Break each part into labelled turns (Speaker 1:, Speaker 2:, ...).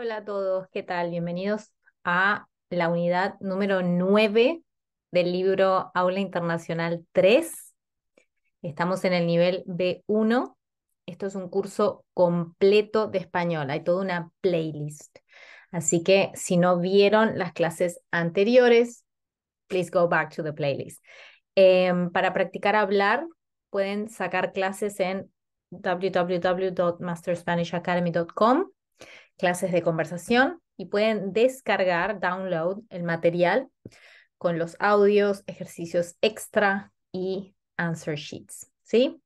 Speaker 1: Hola a todos, ¿qué tal? Bienvenidos a la unidad número 9 del libro Aula Internacional 3. Estamos en el nivel B1. Esto es un curso completo de español. Hay toda una playlist. Así que si no vieron las clases anteriores, please go back to the playlist. Em, para practicar hablar, pueden sacar clases en www.masterspanishacademy.com clases de conversación y pueden descargar, download el material con los audios, ejercicios extra y answer sheets, ¿sí?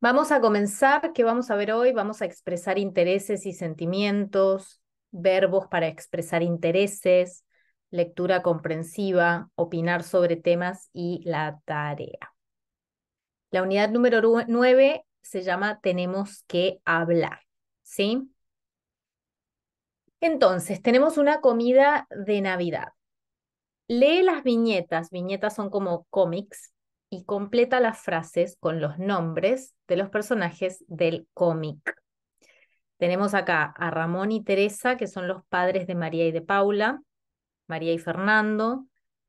Speaker 1: Vamos a comenzar, ¿qué vamos a ver hoy? Vamos a expresar intereses y sentimientos, verbos para expresar intereses, lectura comprensiva, opinar sobre temas y la tarea. La unidad número 9 se llama Tenemos que hablar, ¿sí? Entonces, tenemos una comida de Navidad. Lee las viñetas, viñetas son como cómics, y completa las frases con los nombres de los personajes del cómic. Tenemos acá a Ramón y Teresa, que son los padres de María y de Paula, María y Fernando,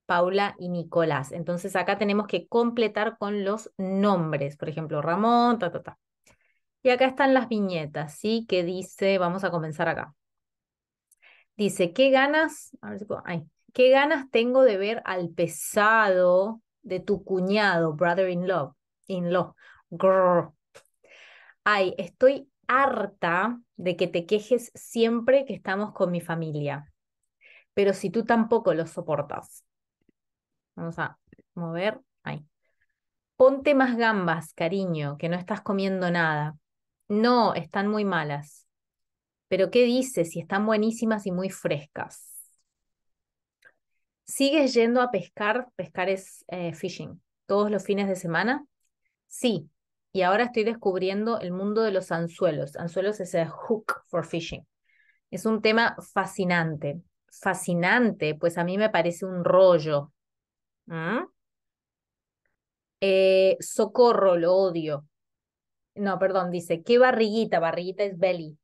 Speaker 1: Paula y Nicolás. Entonces acá tenemos que completar con los nombres, por ejemplo, Ramón, ta, ta, ta. Y acá están las viñetas, ¿sí? Que dice, vamos a comenzar acá. Dice, ¿qué ganas? ay, ¿Qué ganas tengo de ver al pesado de tu cuñado, brother-in-law? In law. Ay, estoy harta de que te quejes siempre que estamos con mi familia. Pero si tú tampoco lo soportas. Vamos a mover. ay Ponte más gambas, cariño, que no estás comiendo nada. No, están muy malas. Pero ¿qué dices? si están buenísimas y muy frescas? ¿Sigues yendo a pescar? Pescar es eh, fishing. ¿Todos los fines de semana? Sí. Y ahora estoy descubriendo el mundo de los anzuelos. Anzuelos es el hook for fishing. Es un tema fascinante. Fascinante, pues a mí me parece un rollo. Eh, socorro, lo odio. No, perdón, dice, qué barriguita, barriguita es belly.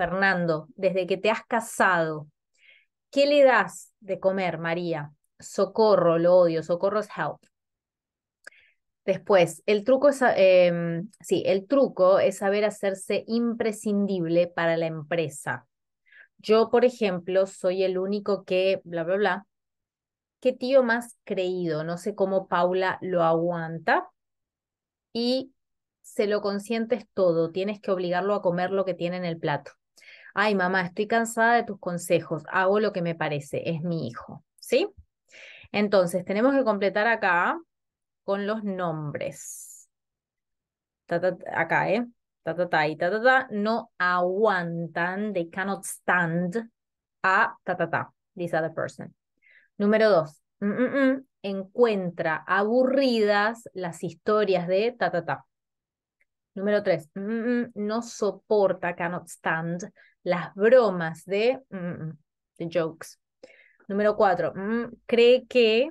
Speaker 1: Fernando, desde que te has casado, ¿qué le das de comer, María? Socorro, lo odio, socorro es help. Después, el truco, es, eh, sí, el truco es saber hacerse imprescindible para la empresa. Yo, por ejemplo, soy el único que, bla, bla, bla. ¿Qué tío más creído? No sé cómo Paula lo aguanta. Y se lo consientes todo, tienes que obligarlo a comer lo que tiene en el plato ay mamá, estoy cansada de tus consejos, hago lo que me parece, es mi hijo, ¿sí? Entonces, tenemos que completar acá con los nombres. acá, ¿eh? Ta, y ta, no aguantan, they cannot stand a ta, ta, ta, this other person. Número dos, mm, mm, mm, encuentra aburridas las historias de ta, ta, ta. Número tres, no soporta, cannot stand las bromas de, mm, mm, jokes. Número cuatro, mm, cree que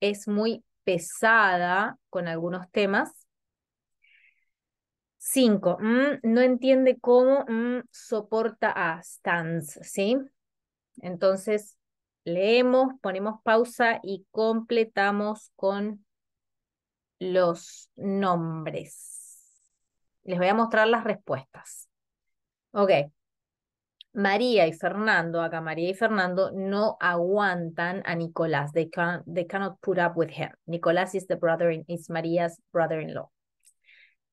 Speaker 1: es muy pesada con algunos temas. Cinco, no entiende cómo soporta a Stans? ¿sí? Entonces, leemos, ponemos pausa y completamos con los nombres. Les voy a mostrar las respuestas. Ok. María y Fernando, acá María y Fernando, no aguantan a Nicolás. They, cannot put up with him. Nicolás is the brother in, is María's brother-in-law.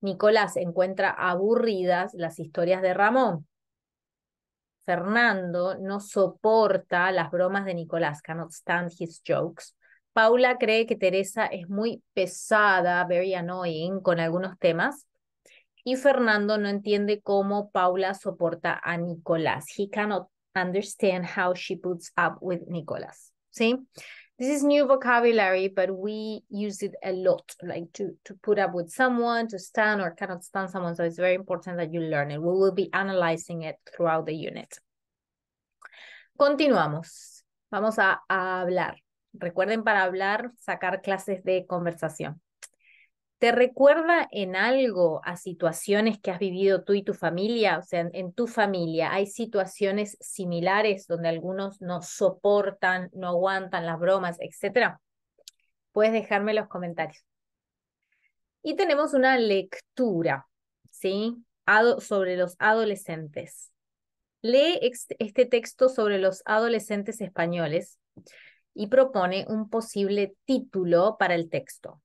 Speaker 1: Nicolás encuentra aburridas las historias de Ramón. Fernando no soporta las bromas de Nicolás, cannot stand his jokes. Paula cree que Teresa es muy pesada, very annoying, con algunos temas y Fernando no entiende cómo Paula soporta a Nicolás. He cannot understand how she puts up with Nicolás. ¿Sí? This is new vocabulary, but we use it a lot, like to, to put up with someone, to stand or cannot stand someone. So it's very important that you learn it. We will be analyzing it throughout the unit. Continuamos. Vamos a hablar. Recuerden para hablar, sacar clases de conversación. ¿Te recuerda en algo a situaciones que has vivido tú y tu familia? O sea, en, tu familia hay situaciones similares donde algunos no soportan, no aguantan las bromas, etcétera. Puedes dejarme los comentarios. Y tenemos una lectura, ¿sí? sobre los adolescentes. Lee este texto sobre los adolescentes españoles y propone un posible título para el texto.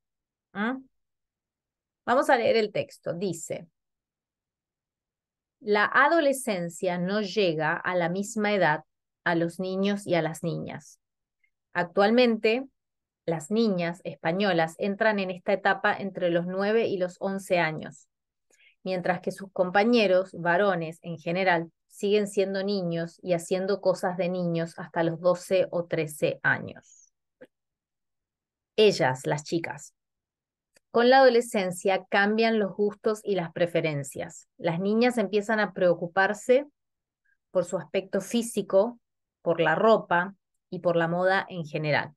Speaker 1: Vamos a leer el texto. Dice, la adolescencia no llega a la misma edad a los niños y a las niñas. Actualmente, las niñas españolas entran en esta etapa entre los 9 y los 11 años, mientras que sus compañeros varones en general siguen siendo niños y haciendo cosas de niños hasta los 12 o 13 años. Ellas, las chicas, con la adolescencia cambian los gustos y las preferencias. Las niñas empiezan a preocuparse por su aspecto físico, por la ropa y por la moda en general.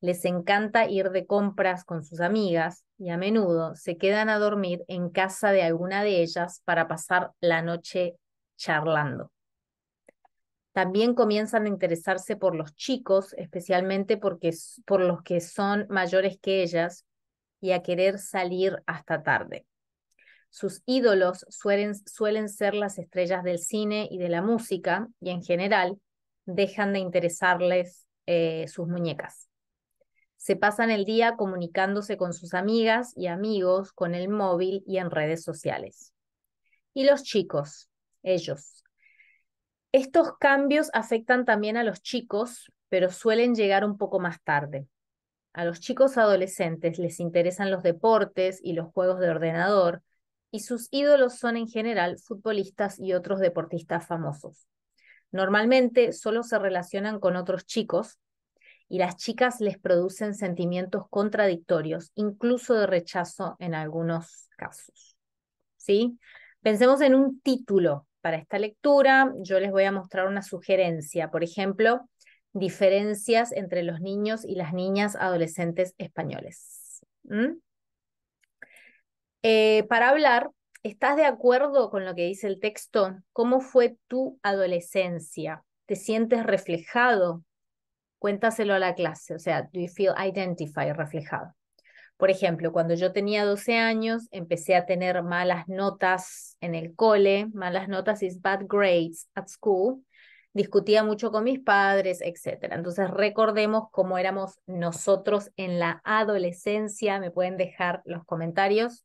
Speaker 1: Les encanta ir de compras con sus amigas y a menudo se quedan a dormir en casa de alguna de ellas para pasar la noche charlando. También comienzan a interesarse por los chicos, especialmente porque, por los que son mayores que ellas y a querer salir hasta tarde. Sus ídolos suelen, suelen ser las estrellas del cine y de la música y en general dejan de interesarles eh, sus muñecas. Se pasan el día comunicándose con sus amigas y amigos, con el móvil y en redes sociales. Y los chicos, ellos. Estos cambios afectan también a los chicos, pero suelen llegar un poco más tarde a los chicos adolescentes les interesan los deportes y los juegos de ordenador, y sus ídolos son en general futbolistas y otros deportistas famosos. Normalmente solo se relacionan con otros chicos y las chicas les producen sentimientos contradictorios, incluso de rechazo en algunos casos. ¿Sí? Pensemos en un título para esta lectura. Yo les voy a mostrar una sugerencia. Por ejemplo, diferencias entre los niños y las niñas adolescentes españoles. Eh, para hablar, ¿estás de acuerdo con lo que dice el texto? ¿Cómo fue tu adolescencia? ¿Te sientes reflejado? Cuéntaselo a la clase, o sea, do you feel identified, reflejado? Por ejemplo, cuando yo tenía 12 años, empecé a tener malas notas en el cole, malas notas is bad grades at school, discutía mucho con mis padres, etc. Entonces recordemos cómo éramos nosotros en la adolescencia, me pueden dejar los comentarios.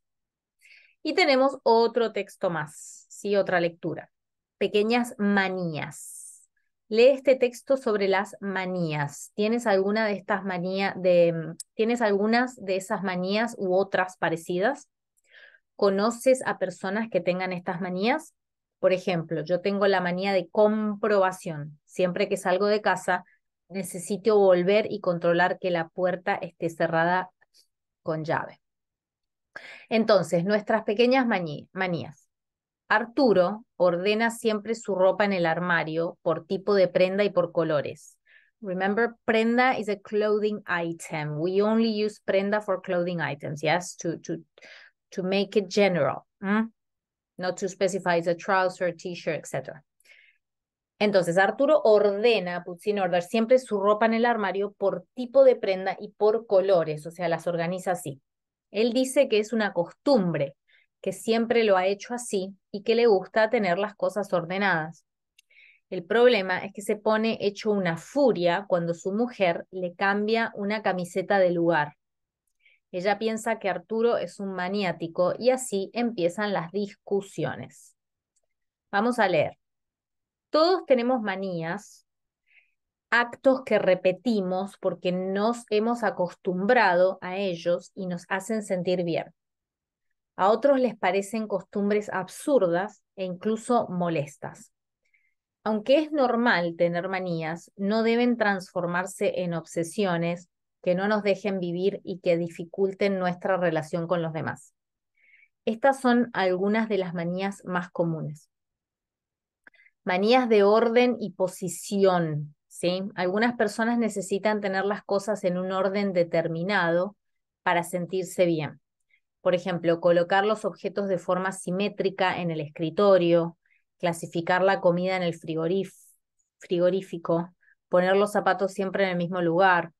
Speaker 1: Y tenemos otro texto más, ¿sí? otra lectura. Pequeñas manías. Lee este texto sobre las manías. ¿Tienes alguna de estas manías mm, tienes algunas de esas manías u otras parecidas? ¿Conoces a personas que tengan estas manías? Por ejemplo, yo tengo la manía de comprobación. Siempre que salgo de casa, necesito volver y controlar que la puerta esté cerrada con llave. Entonces, nuestras pequeñas manías. Arturo ordena siempre su ropa en el armario por tipo de prenda y por colores. Remember, prenda is a clothing item. We only use prenda for clothing items, yes, to, to, to make it general not to specify the trouser, t-shirt, etc. Entonces, Arturo ordena, puts in siempre su ropa en el armario por tipo de prenda y por colores, o sea, las organiza así. Él dice que es una costumbre, que siempre lo ha hecho así y que le gusta tener las cosas ordenadas. El problema es que se pone hecho una furia cuando su mujer le cambia una camiseta de lugar. Ella piensa que Arturo es un maniático y así empiezan las discusiones. Vamos a leer. Todos tenemos manías, actos que repetimos porque nos hemos acostumbrado a ellos y nos hacen sentir bien. A otros les parecen costumbres absurdas e incluso molestas. Aunque es normal tener manías, no deben transformarse en obsesiones que no nos dejen vivir y que dificulten nuestra relación con los demás. Estas son algunas de las manías más comunes. Manías de orden y posición. ¿sí? Algunas personas necesitan tener las cosas en un orden determinado para sentirse bien. Por ejemplo, colocar los objetos de forma simétrica en el escritorio, clasificar la comida en el frigorífico, poner los zapatos siempre en el mismo lugar,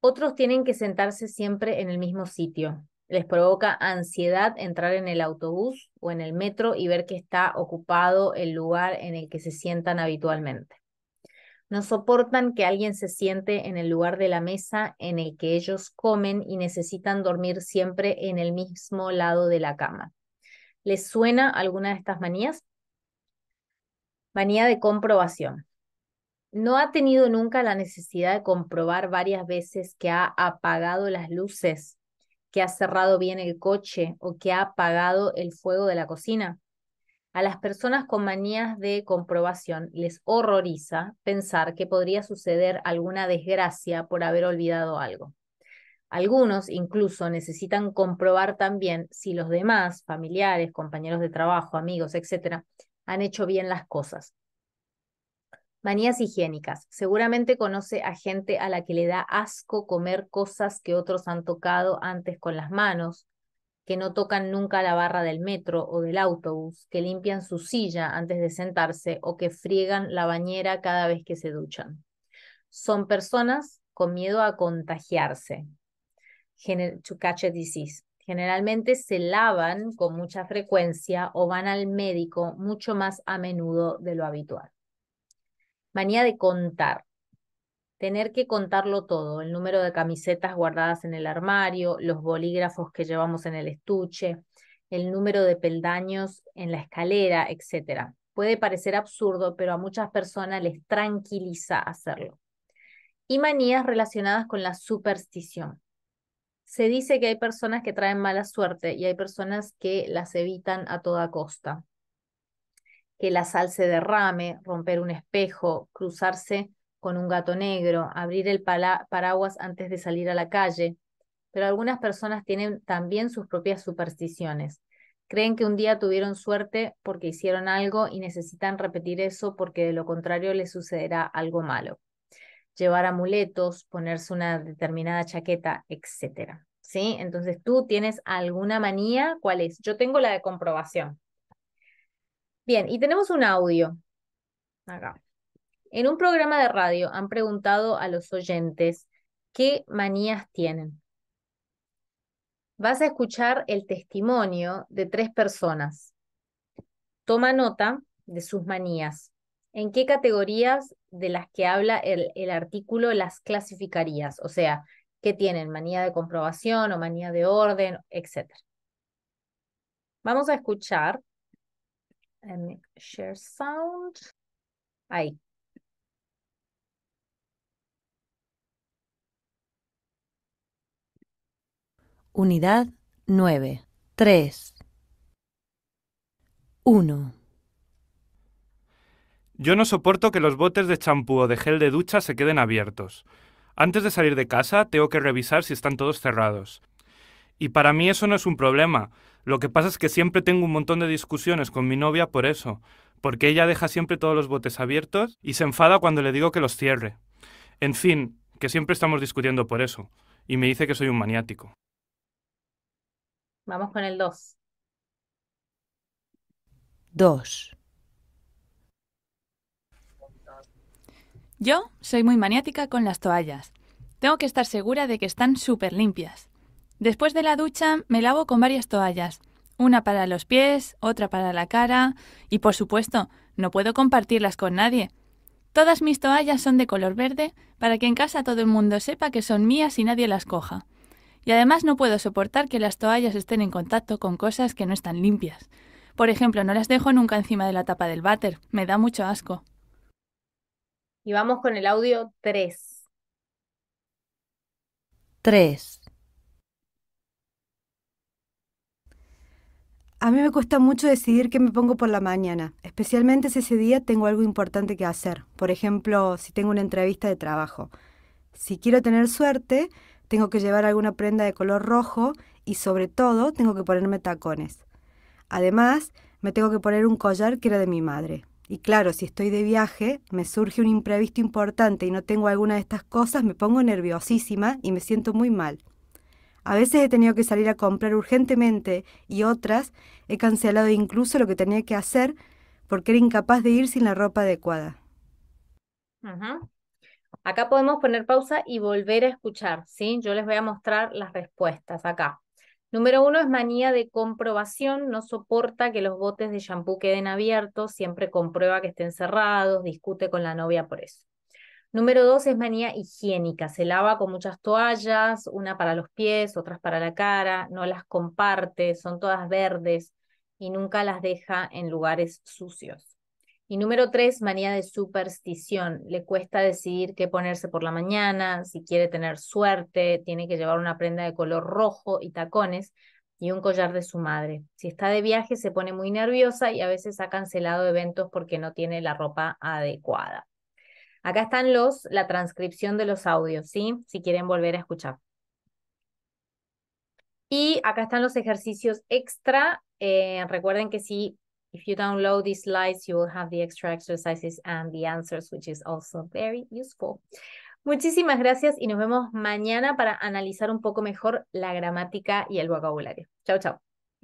Speaker 1: otros tienen que sentarse siempre en el mismo sitio. Les provoca ansiedad entrar en el autobús o en el metro y ver que está ocupado el lugar en el que se sientan habitualmente. No soportan que alguien se siente en el lugar de la mesa en el que ellos comen y necesitan dormir siempre en el mismo lado de la cama. ¿Les suena alguna de estas manías? Manía de comprobación no ha tenido nunca la necesidad de comprobar varias veces que ha apagado las luces, que ha cerrado bien el coche o que ha apagado el fuego de la cocina. A las personas con manías de comprobación les horroriza pensar que podría suceder alguna desgracia por haber olvidado algo. Algunos incluso necesitan comprobar también si los demás, familiares, compañeros de trabajo, amigos, etcétera, han hecho bien las cosas. Manías higiénicas. Seguramente conoce a gente a la que le da asco comer cosas que otros han tocado antes con las manos, que no tocan nunca la barra del metro o del autobús, que limpian su silla antes de sentarse o que friegan la bañera cada vez que se duchan. Son personas con miedo a contagiarse. Generalmente se lavan con mucha frecuencia o van al médico mucho más a menudo de lo habitual manía de contar. Tener que contarlo todo, el número de camisetas guardadas en el armario, los bolígrafos que llevamos en el estuche, el número de peldaños en la escalera, etc. Puede parecer absurdo, pero a muchas personas les tranquiliza hacerlo. Y manías relacionadas con la superstición. Se dice que hay personas que traen mala suerte y hay personas que las evitan a toda costa que la sal se derrame, romper un espejo, cruzarse con un gato negro, abrir el paraguas antes de salir a la calle. Pero algunas personas tienen también sus propias supersticiones. Creen que un día tuvieron suerte porque hicieron algo y necesitan repetir eso porque de lo contrario les sucederá algo malo. Llevar amuletos, ponerse una determinada chaqueta, etc. ¿Sí? Entonces tú tienes alguna manía, ¿cuál es? Yo tengo la de comprobación. Bien, y tenemos un audio acá. En un programa de radio han preguntado a los oyentes qué manías tienen. Vas a escuchar el testimonio de tres personas. Toma nota de sus manías. ¿En qué categorías de las que habla el, artículo las clasificarías? O sea, ¿qué tienen? ¿Manía de comprobación o manía de orden, etcétera? Vamos a escuchar share sound. Unidad 9. 3. 1. Yo no soporto que los botes de champú o de gel de ducha se queden abiertos. Antes de salir de casa tengo que revisar si están todos cerrados. Y para mí eso no es un problema. Lo que pasa es que siempre tengo un montón de discusiones con mi novia por eso, porque ella deja siempre todos los botes abiertos y se enfada cuando le digo que los cierre. En fin, que siempre estamos discutiendo por eso, y me dice que soy un maniático. Vamos con el 2. 2. Yo soy muy maniática con las toallas. Tengo que estar segura de que están súper limpias. Después de la ducha me lavo con varias toallas, una para los pies, otra para la cara y por supuesto, no puedo compartirlas con nadie. Todas mis toallas son de color verde para que en casa todo el mundo sepa que son mías y nadie las coja. Y además no puedo soportar que las toallas estén en contacto con cosas que no están limpias. Por ejemplo, no las dejo nunca encima de la tapa del váter, me da mucho asco. Y vamos con el audio 3. 3. A mí me cuesta mucho decidir qué me pongo por la mañana, especialmente si ese día tengo algo importante que hacer, por ejemplo, si tengo una entrevista de trabajo. Si quiero tener suerte, tengo que llevar alguna prenda de color rojo y sobre todo tengo que ponerme tacones. Además, me tengo que poner un collar que era de mi madre. Y claro, si estoy de viaje, me surge un imprevisto importante y no tengo alguna de estas cosas, me pongo nerviosísima y me siento muy mal. A veces he tenido que salir a comprar urgentemente y otras he cancelado incluso lo que tenía que hacer porque era incapaz de ir sin la ropa adecuada. Acá podemos poner pausa y volver a escuchar, ¿sí? Yo les voy a mostrar las respuestas acá. Número uno es manía de comprobación, no soporta que los botes de shampoo queden abiertos, siempre comprueba que estén cerrados, discute con la novia por eso. Número dos es manía higiénica. Se lava con muchas toallas, una para los pies, otras para la cara, no las comparte, son todas verdes y nunca las deja en lugares sucios. Y número tres, manía de superstición. Le cuesta decidir qué ponerse por la mañana, si quiere tener suerte, tiene que llevar una prenda de color rojo y tacones y un collar de su madre. Si está de viaje se pone muy nerviosa y a veces ha cancelado eventos porque no tiene la ropa adecuada. Acá están los, la transcripción de los audios, ¿sí? Si quieren volver a escuchar. Y acá están los ejercicios extra. Eh, recuerden que si if you download these slides, you will have the extra exercises and the answers, which is also very useful. Muchísimas gracias y nos vemos mañana para analizar un poco mejor la gramática y el vocabulario. Chao, chao.